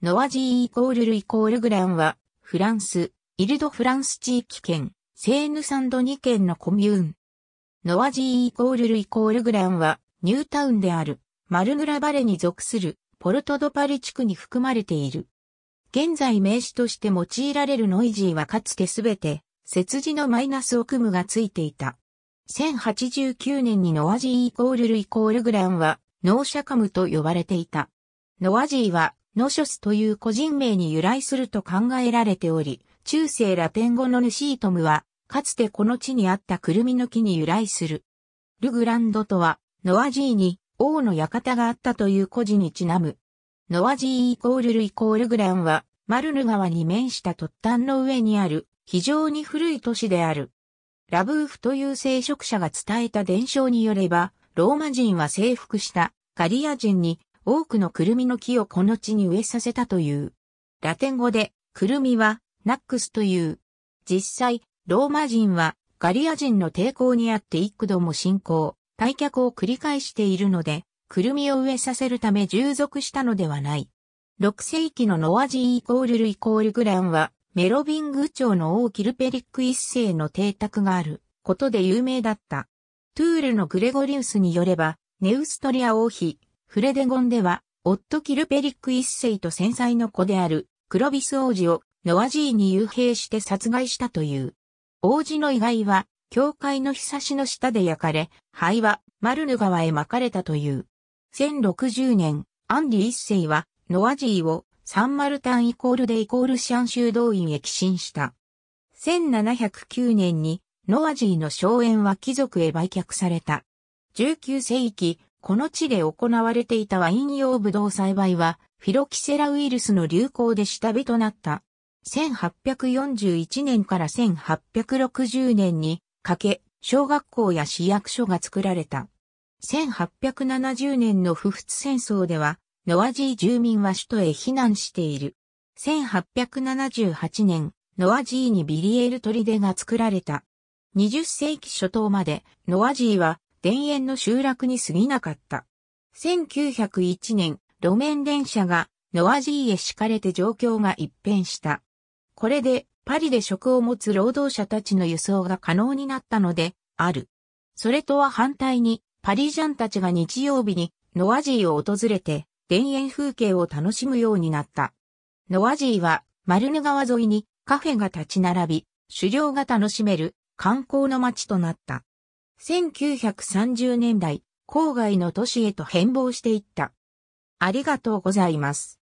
ノアジーイコールルイコールグランは、フランス、イルドフランス地域圏、セーヌサンド2県のコミューン。ノアジーイコールルイコールグランは、ニュータウンである、マルグラバレに属する、ポルトドパリ地区に含まれている。現在名詞として用いられるノイジーはかつてすべて、節字のマイナスを組むがついていた。1089年にノアジーイコールルイコールグランは、ノーシャカムと呼ばれていた。ノアジーは、ノショスという個人名に由来すると考えられており、中世ラテン語のヌシートムは、かつてこの地にあったクルミの木に由来する。ルグランドとは、ノアジーに王の館があったという故事にちなむ。ノアジーイコールルイコールグランは、マルヌ川に面した突端の上にある、非常に古い都市である。ラブーフという聖職者が伝えた伝承によれば、ローマ人は征服したガリア人に多くのクルミの木をこの地に植えさせたという。ラテン語で、クルミは、ナックスという。実際、ローマ人は、ガリア人の抵抗にあって幾度も侵攻、退却を繰り返しているので、クルミを植えさせるため従属したのではない。6世紀のノアジーイコールルイコールグランは、メロビング朝の王キルペリック一世の邸宅があることで有名だった。トゥールのグレゴリウスによれば、ネウストリア王妃、フレデゴンでは、夫キルペリック一世と戦災の子である、クロビス王子をノアジーに幽閉して殺害したという。王子の遺骸は、教会の日差しの下で焼かれ、灰はマルヌ川へ巻かれたという。1060年、アンディ一世は、ノアジーをサンマルタンイコールでイコールシャン修道院へ寄進した。1709年に、ノアジーの荘園は貴族へ売却された。19世紀、この地で行われていたワイン用ブドウ栽培は、フィロキセラウイルスの流行で下火となった。1841年から1860年にかけ、小学校や市役所が作られた。1870年の不仏戦争では、ノアジー住民は首都へ避難している。1878年、ノアジーにビリエール砦が作られた。20世紀初頭まで、ノアジーは田園の集落に過ぎなかった。1901年、路面電車がノアジーへ敷かれて状況が一変した。これでパリで職を持つ労働者たちの輸送が可能になったので、ある。それとは反対に、パリジャンたちが日曜日にノアジーを訪れて、田園風景を楽しむようになった。ノアジーは、マルヌ川沿いにカフェが立ち並び、狩猟が楽しめる観光の街となった。1930年代、郊外の都市へと変貌していった。ありがとうございます。